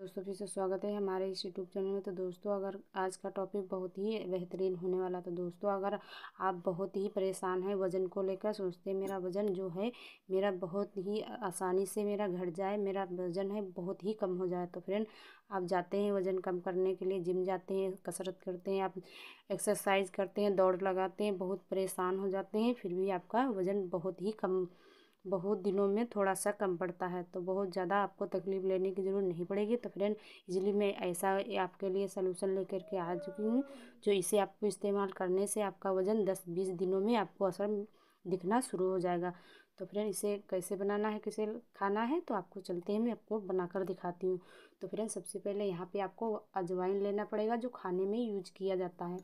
दोस्तों फिर से स्वागत है हमारे इस यूट्यूब चैनल में तो दोस्तों अगर आज का टॉपिक बहुत ही बेहतरीन होने वाला तो दोस्तों अगर आप बहुत ही परेशान हैं वज़न को लेकर सोचते हैं मेरा वज़न जो है मेरा बहुत ही आसानी से मेरा घट जाए मेरा वज़न है बहुत ही कम हो जाए तो फ्रेंड आप जाते हैं वज़न कम करने के लिए जिम जाते हैं कसरत करते हैं आप एक्सरसाइज करते हैं दौड़ लगाते हैं बहुत परेशान हो जाते हैं फिर भी आपका वज़न बहुत ही कम बहुत दिनों में थोड़ा सा कम पड़ता है तो बहुत ज़्यादा आपको तकलीफ़ लेने की ज़रूरत नहीं पड़ेगी तो फ्रेंड इजली मैं ऐसा आपके लिए सलूशन लेकर के आ चुकी हूँ जो इसे आपको इस्तेमाल करने से आपका वज़न दस बीस दिनों में आपको असर दिखना शुरू हो जाएगा तो फ्रेंड इसे कैसे बनाना है कैसे खाना है तो आपको चलते हैं मैं आपको बनाकर दिखाती हूँ तो फ्रेंड सबसे पहले यहाँ पर आपको अजवाइन लेना पड़ेगा जो खाने में यूज किया जाता है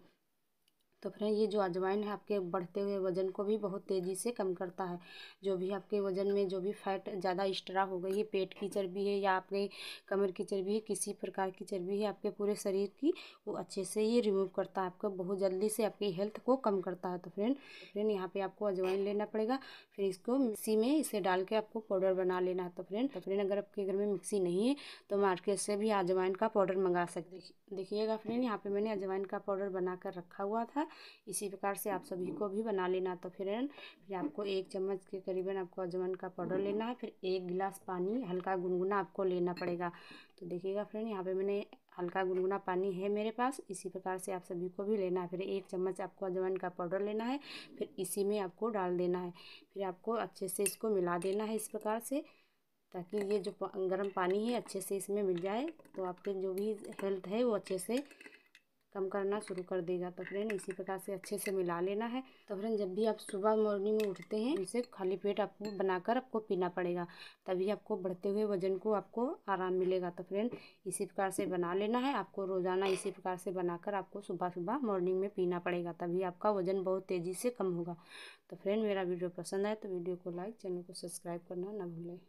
तो फ्रेंड ये जो अजवाइन है आपके बढ़ते हुए वज़न को भी बहुत तेज़ी से कम करता है जो भी आपके वज़न में जो भी फैट ज़्यादा एक्स्ट्रा हो गई है पेट की चर्बी है या आपके कमर की चर्बी है किसी प्रकार की चर्बी है आपके पूरे शरीर की वो अच्छे से ये रिमूव करता है आपको बहुत जल्दी से आपकी हेल्थ को कम करता है तो फ्रेंड फ्रेंड यहाँ पर आपको अजवाइन लेना पड़ेगा फिर इसको मिक्सी में इसे डाल के आपको पाउडर बना लेना है तो फ्रेंड तो फ्रेंड अगर आपके घर में मिक्सी नहीं है तो मार्केट से भी अजवाइन का पाउडर मंगा सकते देखिएगा फ्रेंड यहाँ पर मैंने अजवाइन का पाउडर बना कर रखा हुआ था इसी प्रकार से आप सभी को भी बना लेना तो फिर फिर आपको एक चम्मच के करीबन आपको अजमन का पाउडर लेना है फिर एक गिलास पानी हल्का गुनगुना आपको लेना पड़ेगा तो देखिएगा फ्रेंड यहाँ पे मैंने हल्का गुनगुना पानी है मेरे पास इसी प्रकार से आप सभी को भी लेना है फिर एक चम्मच आपको अजवाइन का पाउडर लेना है फिर इसी में आपको डाल देना है फिर आपको अच्छे से इसको मिला देना है इस प्रकार से ताकि ये जो गर्म पानी है अच्छे से इसमें मिल जाए तो आपके जो भी हेल्थ है वो अच्छे से कम करना शुरू कर देगा तो फ्रेंड इसी प्रकार से अच्छे से मिला लेना है तो फ्रेंड जब भी आप सुबह मॉर्निंग में उठते हैं उसे खाली पेट आपको बनाकर आपको पीना पड़ेगा तभी आपको बढ़ते हुए वजन को आपको आराम मिलेगा तो फ्रेंड इसी प्रकार से बना लेना है आपको रोज़ाना इसी प्रकार से बनाकर आपको सुबह सुबह मॉर्निंग में पीना पड़ेगा तभी आपका वजन बहुत तेज़ी से कम होगा तो फ्रेंड मेरा वीडियो पसंद आए तो वीडियो को लाइक चैनल को सब्सक्राइब करना ना भूलें